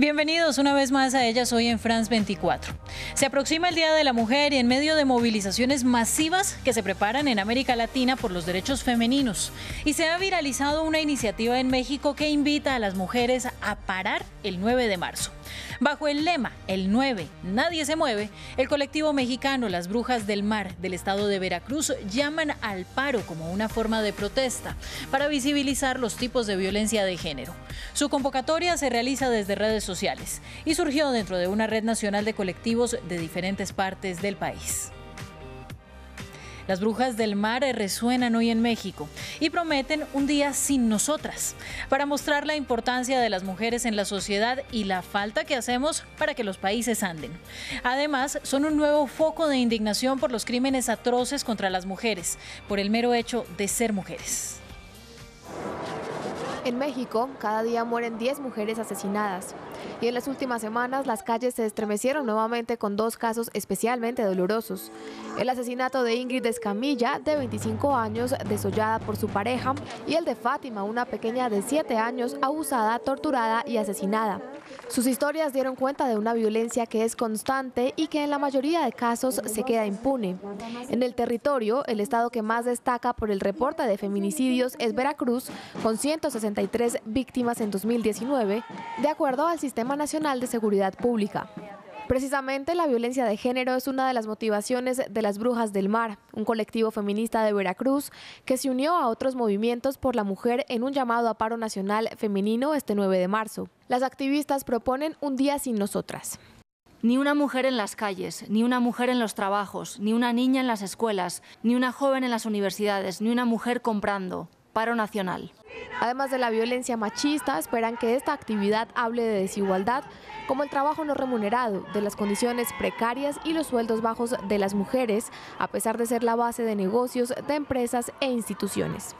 Bienvenidos una vez más a ellas hoy en France 24. Se aproxima el Día de la Mujer y en medio de movilizaciones masivas que se preparan en América Latina por los derechos femeninos. Y se ha viralizado una iniciativa en México que invita a las mujeres a parar el 9 de marzo. Bajo el lema El 9, nadie se mueve, el colectivo mexicano Las Brujas del Mar del estado de Veracruz llaman al paro como una forma de protesta para visibilizar los tipos de violencia de género. Su convocatoria se realiza desde redes sociales y surgió dentro de una red nacional de colectivos de diferentes partes del país. Las brujas del mar resuenan hoy en México y prometen un día sin nosotras para mostrar la importancia de las mujeres en la sociedad y la falta que hacemos para que los países anden. Además, son un nuevo foco de indignación por los crímenes atroces contra las mujeres, por el mero hecho de ser mujeres. En México, cada día mueren 10 mujeres asesinadas, y en las últimas semanas las calles se estremecieron nuevamente con dos casos especialmente dolorosos. El asesinato de Ingrid Escamilla, de 25 años, desollada por su pareja, y el de Fátima, una pequeña de 7 años, abusada, torturada y asesinada. Sus historias dieron cuenta de una violencia que es constante y que en la mayoría de casos se queda impune. En el territorio, el estado que más destaca por el reporte de feminicidios es Veracruz, con 163 víctimas en 2019, de acuerdo al sistema Sistema Nacional de Seguridad Pública. Precisamente la violencia de género es una de las motivaciones de las Brujas del Mar, un colectivo feminista de Veracruz que se unió a otros movimientos por la mujer en un llamado a paro nacional femenino este 9 de marzo. Las activistas proponen un día sin nosotras. Ni una mujer en las calles, ni una mujer en los trabajos, ni una niña en las escuelas, ni una joven en las universidades, ni una mujer comprando paro nacional. Además de la violencia machista, esperan que esta actividad hable de desigualdad, como el trabajo no remunerado, de las condiciones precarias y los sueldos bajos de las mujeres, a pesar de ser la base de negocios de empresas e instituciones.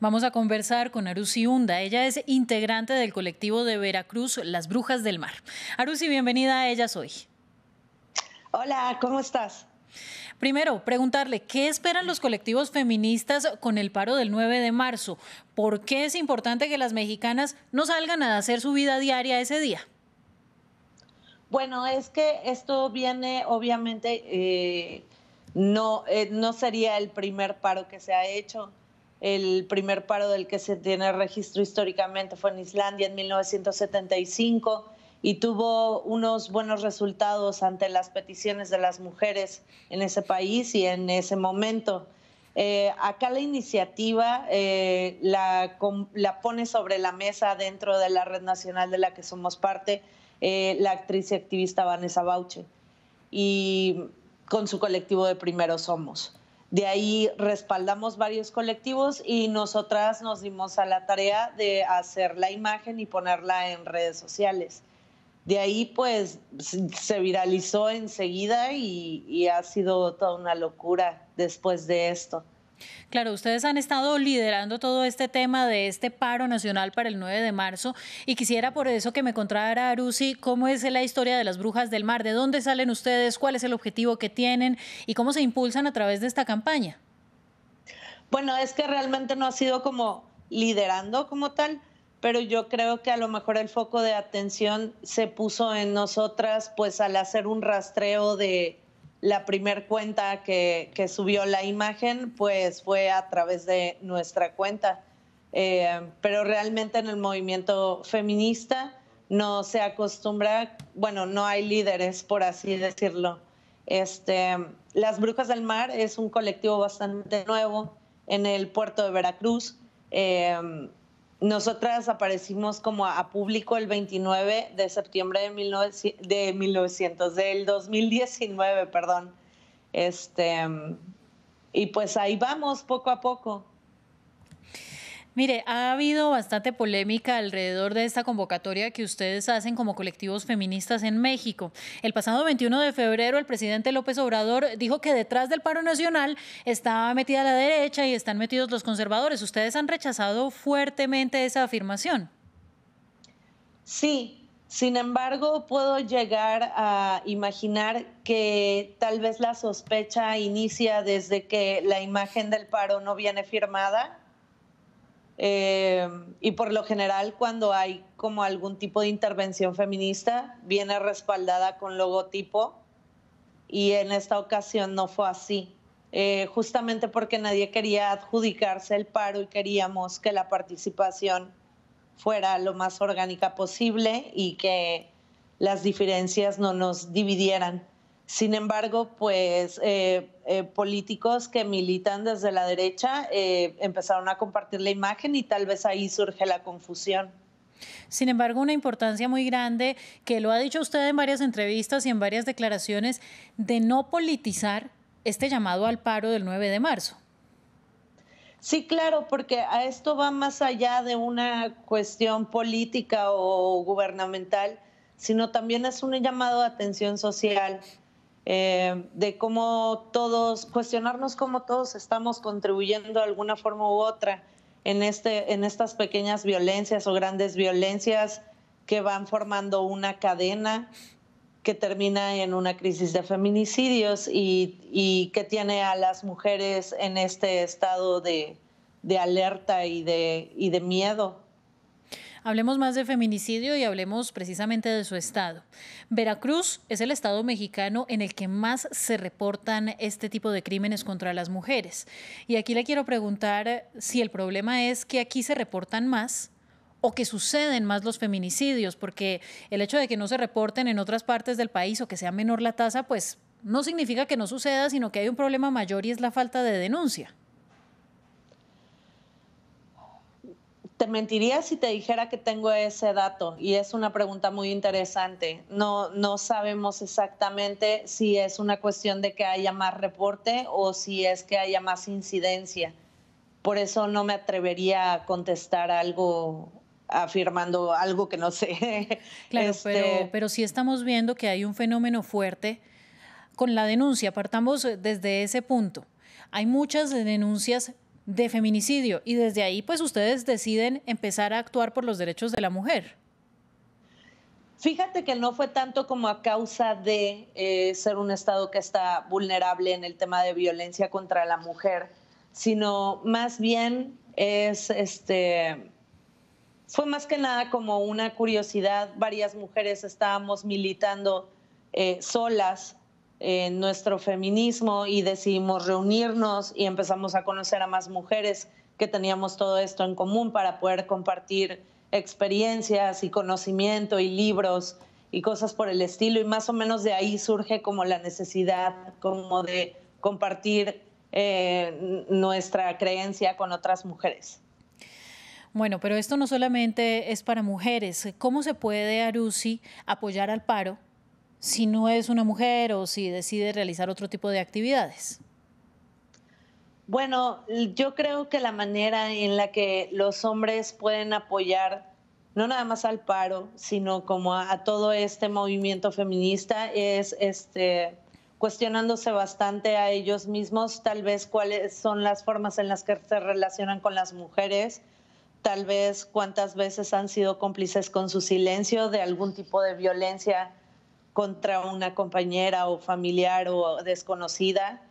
Vamos a conversar con Arusi Hunda. Ella es integrante del colectivo de Veracruz Las Brujas del Mar. Arusi, bienvenida a Ellas Hoy. Hola, ¿cómo estás? Primero, preguntarle, ¿qué esperan los colectivos feministas con el paro del 9 de marzo? ¿Por qué es importante que las mexicanas no salgan a hacer su vida diaria ese día? Bueno, es que esto viene obviamente... Eh, no, eh, no sería el primer paro que se ha hecho. El primer paro del que se tiene registro históricamente fue en Islandia en 1975 y tuvo unos buenos resultados ante las peticiones de las mujeres en ese país y en ese momento. Eh, acá la iniciativa eh, la, pone sobre la mesa dentro de la red nacional de la que somos parte eh, la actriz y activista Vanessa Bauche y con su colectivo de Primero Somos. De ahí respaldamos varios colectivos y nosotras nos dimos a la tarea de hacer la imagen y ponerla en redes sociales de ahí pues se viralizó enseguida y, ha sido toda una locura después de esto. Claro, ustedes han estado liderando todo este tema de este paro nacional para el 9 de marzo y quisiera por eso que me contara, Arusi, cómo es la historia de las brujas del mar, de dónde salen ustedes, cuál es el objetivo que tienen y cómo se impulsan a través de esta campaña. Bueno, es que realmente no ha sido como liderando como tal, pero yo creo que a lo mejor el foco de atención se puso en nosotras, pues al hacer un rastreo de la primer cuenta que, subió la imagen, pues fue a través de nuestra cuenta. Eh, pero realmente en el movimiento feminista no se acostumbra, bueno, no hay líderes, por así decirlo. Este, Las Brujas del Mar es un colectivo bastante nuevo en el puerto de Veracruz. Eh, nosotras aparecimos como a, público el 29 de septiembre de, de 1900, del 2019, perdón. Este, y pues ahí vamos poco a poco. Mire, ha habido bastante polémica alrededor de esta convocatoria que ustedes hacen como colectivos feministas en México. El pasado 21 de febrero, el presidente López Obrador dijo que detrás del paro nacional estaba metida la derecha y están metidos los conservadores. Ustedes han rechazado fuertemente esa afirmación. Sí, sin embargo, puedo llegar a imaginar que tal vez la sospecha inicia desde que la imagen del paro no viene firmada eh, y por lo general cuando hay como algún tipo de intervención feminista, viene respaldada con logotipo y en esta ocasión no fue así. Eh, justamente porque nadie quería adjudicarse el paro y queríamos que la participación fuera lo más orgánica posible y que las diferencias no nos dividieran. Sin embargo, pues eh, eh, políticos que militan desde la derecha eh, empezaron a compartir la imagen y tal vez ahí surge la confusión. Sin embargo, una importancia muy grande que lo ha dicho usted en varias entrevistas y en varias declaraciones de no politizar este llamado al paro del 9 de marzo. Sí, claro, porque a esto va más allá de una cuestión política o gubernamental, sino también es un llamado a atención social eh, de cómo todos, cuestionarnos cómo todos estamos contribuyendo de alguna forma u otra este, en, estas pequeñas violencias o grandes violencias que van formando una cadena que termina en una crisis de feminicidios y, que tiene a las mujeres en este estado de, alerta y de miedo. Hablemos más de feminicidio y hablemos precisamente de su estado. Veracruz es el estado mexicano en el que más se reportan este tipo de crímenes contra las mujeres. Y aquí le quiero preguntar si el problema es que aquí se reportan más o que suceden más los feminicidios, porque el hecho de que no se reporten en otras partes del país o que sea menor la tasa, pues no significa que no suceda, sino que hay un problema mayor y es la falta de denuncia. Te mentiría si te dijera que tengo ese dato y es una pregunta muy interesante. No, no sabemos exactamente si es una cuestión de que haya más reporte o si es que haya más incidencia. Por eso no me atrevería a contestar algo afirmando algo que no sé. Claro, este, pero, pero sí estamos viendo que hay un fenómeno fuerte con la denuncia. Partamos desde ese punto. Hay muchas denuncias de feminicidio y desde ahí pues ustedes deciden empezar a actuar por los derechos de la mujer. Fíjate que no fue tanto como a causa de eh, ser un Estado que está vulnerable en el tema de violencia contra la mujer, sino más bien es este... Fue más que nada como una curiosidad. Varias mujeres estábamos militando eh, solas eh, nuestro feminismo y decidimos reunirnos y empezamos a conocer a más mujeres que teníamos todo esto en común para poder compartir experiencias y conocimiento y libros y cosas por el estilo y más o menos de ahí surge como la necesidad como de compartir eh, nuestra creencia con otras mujeres. Bueno, pero esto no solamente es para mujeres. ¿Cómo se puede, Arusi, apoyar al paro si no es una mujer o si decide realizar otro tipo de actividades? Bueno, yo creo que la manera en la que los hombres pueden apoyar no nada más al paro, sino como a, todo este movimiento feminista es este cuestionándose bastante a ellos mismos, tal vez cuáles son las formas en las que se relacionan con las mujeres, tal vez cuántas veces han sido cómplices con su silencio de algún tipo de violencia contra una compañera o familiar o desconocida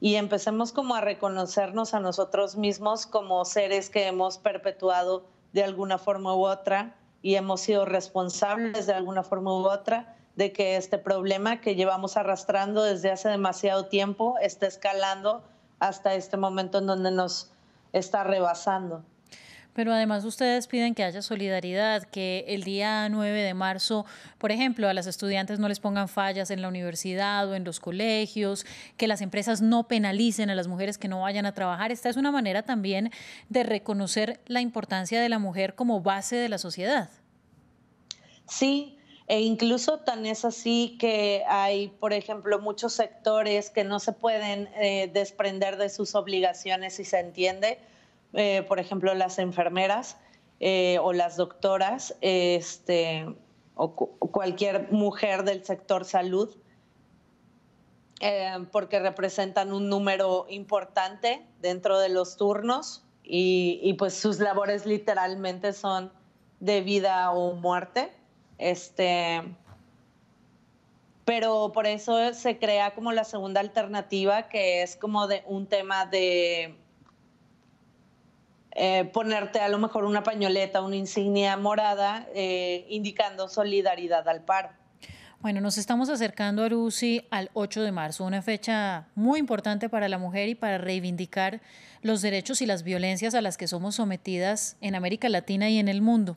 y empecemos como a reconocernos a nosotros mismos como seres que hemos perpetuado de alguna forma u otra y hemos sido responsables de alguna forma u otra de que este problema que llevamos arrastrando desde hace demasiado tiempo está escalando hasta este momento en donde nos está rebasando. Pero además ustedes piden que haya solidaridad, que el día 9 de marzo, por ejemplo, a las estudiantes no les pongan fallas en la universidad o en los colegios, que las empresas no penalicen a las mujeres que no vayan a trabajar. Esta es una manera también de reconocer la importancia de la mujer como base de la sociedad. Sí, e incluso tan es así que hay, por ejemplo, muchos sectores que no se pueden eh, desprender de sus obligaciones si se entiende eh, por ejemplo, las enfermeras eh, o las doctoras, este, o, cualquier mujer del sector salud, eh, porque representan un número importante dentro de los turnos y, y, pues sus labores literalmente son de vida o muerte. Este, pero por eso se crea como la segunda alternativa, que es como de un tema de eh, ponerte a lo mejor una pañoleta, una insignia morada, eh, indicando solidaridad al paro. Bueno, nos estamos acercando, Arusi, al 8 de marzo, una fecha muy importante para la mujer y para reivindicar los derechos y las violencias a las que somos sometidas en América Latina y en el mundo.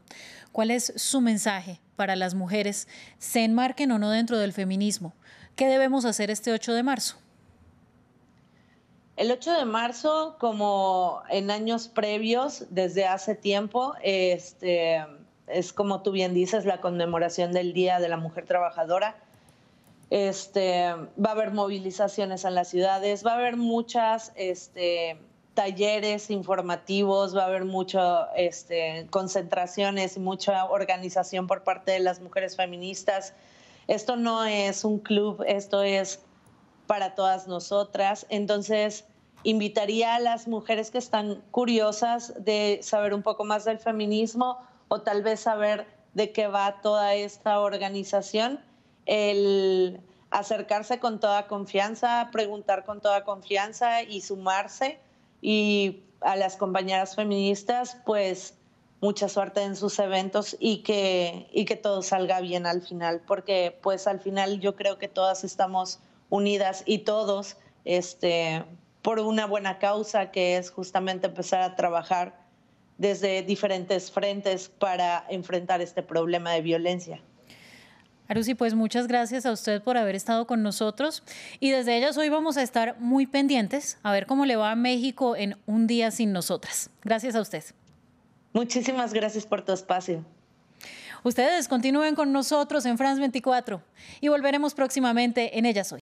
¿Cuál es su mensaje para las mujeres, se enmarquen o no dentro del feminismo? ¿Qué debemos hacer este 8 de marzo? El 8 de marzo, como en años previos, desde hace tiempo, este, es como tú bien dices, la conmemoración del Día de la Mujer Trabajadora. Este, va a haber movilizaciones en las ciudades, va a haber muchas este, talleres informativos, va a haber muchas este, concentraciones y mucha organización por parte de las mujeres feministas. Esto no es un club, esto es para todas nosotras. Entonces, invitaría a las mujeres que están curiosas de saber un poco más del feminismo o tal vez saber de qué va toda esta organización, el acercarse con toda confianza, preguntar con toda confianza y sumarse. Y a las compañeras feministas, pues mucha suerte en sus eventos y que, y que todo salga bien al final, porque pues al final yo creo que todas estamos unidas y todos este, por una buena causa que es justamente empezar a trabajar desde diferentes frentes para enfrentar este problema de violencia. Arusi, pues muchas gracias a usted por haber estado con nosotros y desde ellas hoy vamos a estar muy pendientes a ver cómo le va a México en un día sin nosotras. Gracias a usted. Muchísimas gracias por tu espacio. Ustedes continúen con nosotros en France 24 y volveremos próximamente en Ellas Hoy.